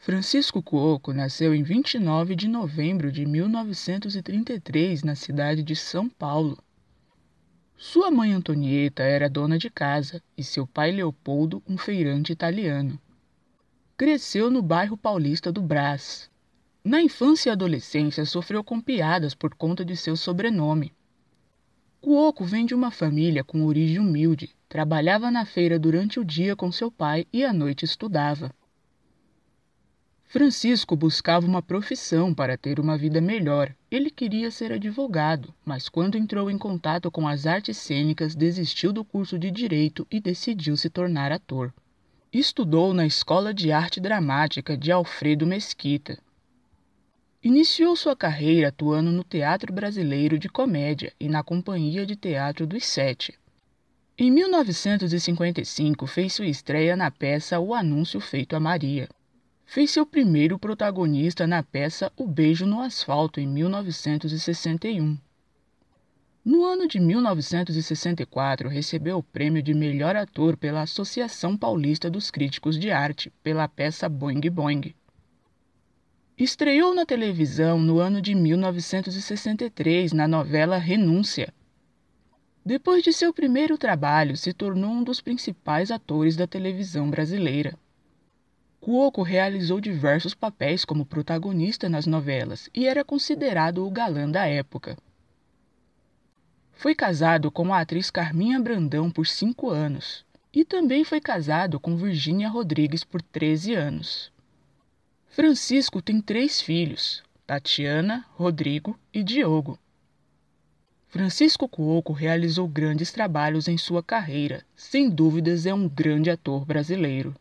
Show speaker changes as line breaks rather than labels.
Francisco Cuoco nasceu em 29 de novembro de 1933 na cidade de São Paulo. Sua mãe Antonieta era dona de casa e seu pai Leopoldo, um feirante italiano. Cresceu no bairro paulista do Brás. Na infância e adolescência sofreu com piadas por conta de seu sobrenome. Cuoco vem de uma família com origem humilde, trabalhava na feira durante o dia com seu pai e à noite estudava. Francisco buscava uma profissão para ter uma vida melhor. Ele queria ser advogado, mas quando entrou em contato com as artes cênicas, desistiu do curso de direito e decidiu se tornar ator. Estudou na Escola de Arte Dramática de Alfredo Mesquita. Iniciou sua carreira atuando no Teatro Brasileiro de Comédia e na Companhia de Teatro dos Sete. Em 1955, fez sua estreia na peça O Anúncio Feito a Maria, fez seu primeiro protagonista na peça O Beijo no Asfalto, em 1961. No ano de 1964, recebeu o prêmio de melhor ator pela Associação Paulista dos Críticos de Arte, pela peça Boing Boing. Estreou na televisão no ano de 1963, na novela Renúncia. Depois de seu primeiro trabalho, se tornou um dos principais atores da televisão brasileira. Cuoco realizou diversos papéis como protagonista nas novelas e era considerado o galã da época. Foi casado com a atriz Carminha Brandão por cinco anos e também foi casado com Virgínia Rodrigues por 13 anos. Francisco tem três filhos: Tatiana, Rodrigo e Diogo. Francisco Cuoco realizou grandes trabalhos em sua carreira. Sem dúvidas, é um grande ator brasileiro.